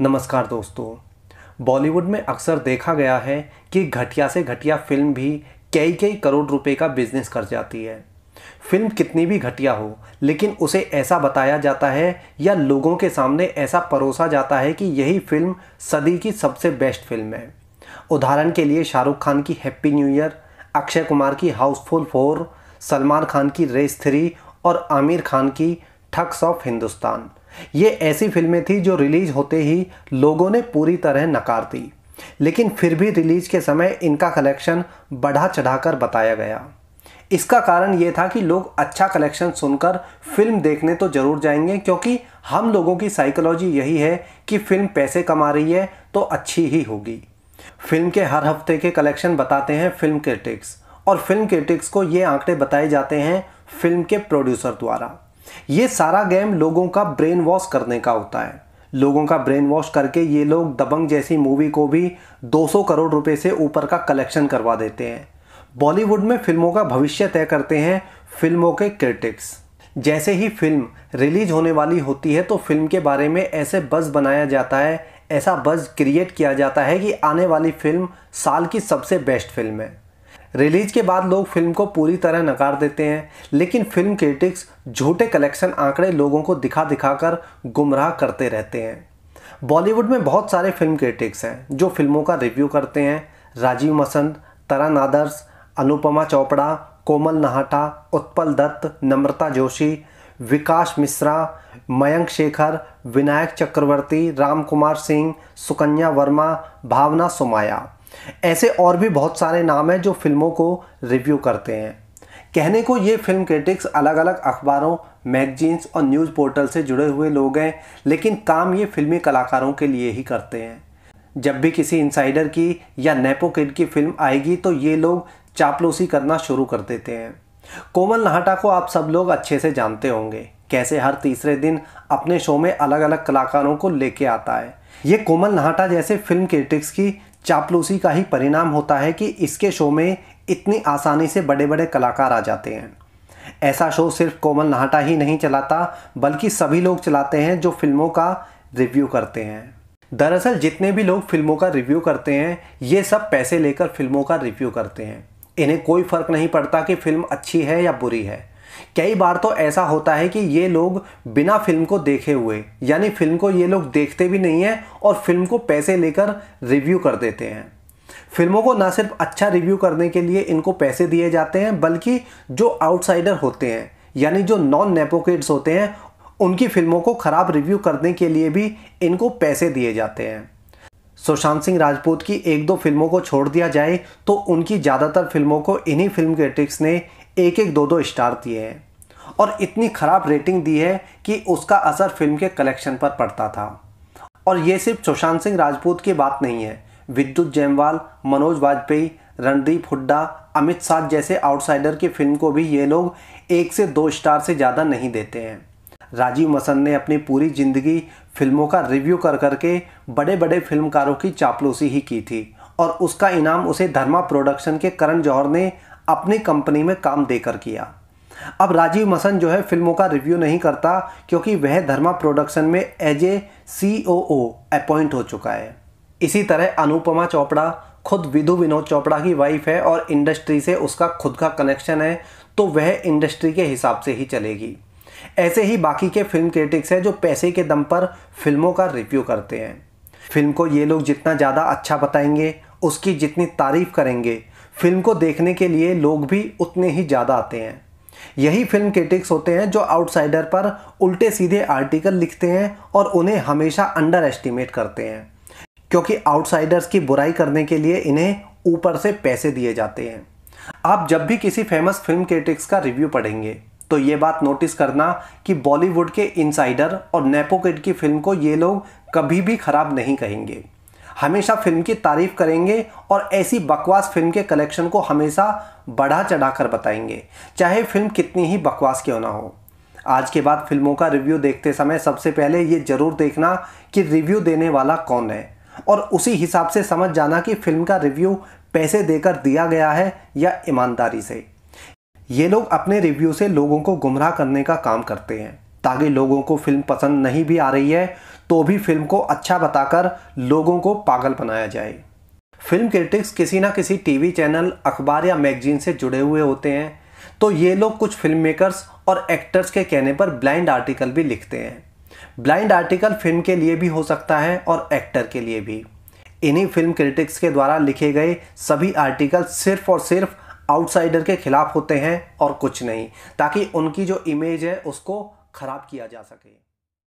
नमस्कार दोस्तों बॉलीवुड में अक्सर देखा गया है कि घटिया से घटिया फिल्म भी कई कई करोड़ रुपए का बिजनेस कर जाती है फिल्म कितनी भी घटिया हो लेकिन उसे ऐसा बताया जाता है या लोगों के सामने ऐसा परोसा जाता है कि यही फिल्म सदी की सबसे बेस्ट फिल्म है उदाहरण के लिए शाहरुख खान की happy new year Akshay Kumar की हाउसफुल फोर सलमान खान की रेस थ्री और आमिर खान की ठग्स ऑफ हिंदुस्तान ये ऐसी फिल्में थी जो रिलीज होते ही लोगों ने पूरी तरह नकार दी लेकिन फिर भी रिलीज के समय इनका कलेक्शन बढ़ा चढ़ाकर बताया गया इसका कारण ये था कि लोग अच्छा कलेक्शन सुनकर फिल्म देखने तो ज़रूर जाएंगे क्योंकि हम लोगों की साइकोलॉजी यही है कि फिल्म पैसे कमा रही है तो अच्छी ही होगी फिल्म के हर हफ्ते के कलेक्शन बताते हैं फिल्म क्रिटिक्स और फिल्म क्रिटिक्स को ये आंकड़े बताए जाते हैं फिल्म के प्रोड्यूसर द्वारा ये सारा गेम लोगों का ब्रेन वॉश करने का होता है लोगों का ब्रेन वॉश करके ये लोग दबंग जैसी मूवी को भी 200 करोड़ रुपए से ऊपर का कलेक्शन करवा देते हैं बॉलीवुड में फिल्मों का भविष्य तय करते हैं फिल्मों के क्रिटिक्स जैसे ही फिल्म रिलीज होने वाली होती है तो फिल्म के बारे में ऐसे बज़ बनाया जाता है ऐसा बज़ क्रिएट किया जाता है कि आने वाली फिल्म साल की सबसे बेस्ट फिल्म है रिलीज के बाद लोग फिल्म को पूरी तरह नकार देते हैं लेकिन फिल्म क्रिटिक्स झूठे कलेक्शन आंकड़े लोगों को दिखा दिखा कर गुमराह करते रहते हैं बॉलीवुड में बहुत सारे फिल्म क्रिटिक्स हैं जो फिल्मों का रिव्यू करते हैं राजीव मसंद तरन आदर्श अनुपमा चोपड़ा कोमल नाहटा उत्पल दत्त नम्रता जोशी विकास मिश्रा मयंक शेखर विनायक चक्रवर्ती राम कुमार सिंह सुकन्या वर्मा भावना सुमाया ऐसे और भी बहुत सारे नाम हैं जो फिल्मों को रिव्यू करते हैं कहने को ये फिल्म क्रिटिक्स अलग अलग अखबारों मैगजीन्स और न्यूज़ पोर्टल से जुड़े हुए लोग हैं लेकिन काम ये फिल्मी कलाकारों के लिए ही करते हैं जब भी किसी इंसाइडर की या नेपो किड की फिल्म आएगी तो ये लोग चापलूसी करना शुरू कर देते हैं कोमल नाहटा को आप सब लोग अच्छे से जानते होंगे कैसे हर तीसरे दिन अपने शो में अलग अलग कलाकारों को लेके आता है ये कोमल नहाटा जैसे फिल्म क्रिटिक्स की चापलूसी का ही परिणाम होता है कि इसके शो में इतनी आसानी से बड़े बड़े कलाकार आ जाते हैं ऐसा शो सिर्फ कोमल नहाटा ही नहीं चलाता बल्कि सभी लोग चलाते हैं जो फिल्मों का रिव्यू करते हैं दरअसल जितने भी लोग फिल्मों का रिव्यू करते हैं ये सब पैसे लेकर फिल्मों का रिव्यू करते हैं इन्हें कोई फ़र्क नहीं पड़ता कि फ़िल्म अच्छी है या बुरी है कई बार तो ऐसा होता है कि ये लोग बिना फिल्म को देखे हुए यानी फिल्म को ये लोग देखते भी नहीं हैं और फिल्म को पैसे लेकर रिव्यू कर देते हैं फिल्मों को ना सिर्फ अच्छा रिव्यू करने के लिए इनको पैसे दिए जाते हैं बल्कि जो आउटसाइडर होते हैं यानी जो नॉन नेपोकेट्स होते हैं उनकी फिल्मों को ख़राब रिव्यू करने के लिए भी इनको पैसे दिए जाते हैं सुशांत सिंह राजपूत की एक दो फिल्मों को छोड़ दिया जाए तो उनकी ज़्यादातर फिल्मों को इन्हीं फिल्म क्रिटिक्स ने एक एक दो दो स्टार दिए हैं और इतनी ख़राब रेटिंग दी है कि उसका असर फिल्म के कलेक्शन पर पड़ता था और ये सिर्फ सुशांत सिंह राजपूत की बात नहीं है विद्युत जयमवाल मनोज वाजपेयी रणदीप हुड्डा अमित शाह जैसे आउटसाइडर की फिल्म को भी ये लोग एक से दो स्टार से ज़्यादा नहीं देते हैं राजीव मसन ने अपनी पूरी ज़िंदगी फिल्मों का रिव्यू कर करके बड़े बड़े फिल्मकारों की चापलूसी ही की थी और उसका इनाम उसे धर्मा प्रोडक्शन के करण जौहर ने अपनी कंपनी में काम देकर किया अब राजीव मसन जो है फिल्मों का रिव्यू नहीं करता क्योंकि वह धर्मा प्रोडक्शन में as a C O appoint हो चुका है इसी तरह अनुपमा चोपड़ा खुद विधु विनोद चोपड़ा की वाइफ है और इंडस्ट्री से उसका खुद का कनेक्शन है तो वह इंडस्ट्री के हिसाब से ही चलेगी ऐसे ही बाकी के फिल्म क्रिटिक्स हैं जो पैसे के दम पर फिल्मों का रिव्यू करते हैं फिल्म को ये लोग जितना ज़्यादा अच्छा बताएंगे उसकी जितनी तारीफ करेंगे फिल्म को देखने के लिए लोग भी उतने ही ज़्यादा आते हैं यही फिल्म क्रिटिक्स होते हैं जो आउटसाइडर पर उल्टे सीधे आर्टिकल लिखते हैं और उन्हें हमेशा अंडर एस्टिमेट करते हैं क्योंकि आउटसाइडर्स की बुराई करने के लिए इन्हें ऊपर से पैसे दिए जाते हैं आप जब भी किसी फेमस फिल्म क्रिटिक्स का रिव्यू पढ़ेंगे तो ये बात नोटिस करना कि बॉलीवुड के इनसाइडर और नेपोकिड की फिल्म को ये लोग कभी भी खराब नहीं कहेंगे हमेशा फिल्म की तारीफ करेंगे और ऐसी बकवास फिल्म के कलेक्शन को हमेशा बढ़ा चढ़ाकर बताएंगे चाहे फिल्म कितनी ही बकवास क्यों ना हो आज के बाद फिल्मों का रिव्यू देखते समय सबसे पहले ये ज़रूर देखना कि रिव्यू देने वाला कौन है और उसी हिसाब से समझ जाना कि फिल्म का रिव्यू पैसे देकर दिया गया है या ईमानदारी से ये लोग अपने रिव्यू से लोगों को गुमराह करने का काम करते हैं ताकि लोगों को फिल्म पसंद नहीं भी आ रही है तो भी फिल्म को अच्छा बताकर लोगों को पागल बनाया जाए फिल्म क्रिटिक्स किसी ना किसी टीवी चैनल अखबार या मैगजीन से जुड़े हुए होते हैं तो ये लोग कुछ फिल्म मेकर्स और एक्टर्स के कहने पर ब्लाइंड आर्टिकल भी लिखते हैं ब्लाइंड आर्टिकल फिल्म के लिए भी हो सकता है और एक्टर के लिए भी इन्हीं फिल्म क्रिटिक्स के द्वारा लिखे गए सभी आर्टिकल सिर्फ और सिर्फ आउटसाइडर के खिलाफ होते हैं और कुछ नहीं ताकि उनकी जो इमेज है उसको ख़राब किया जा सके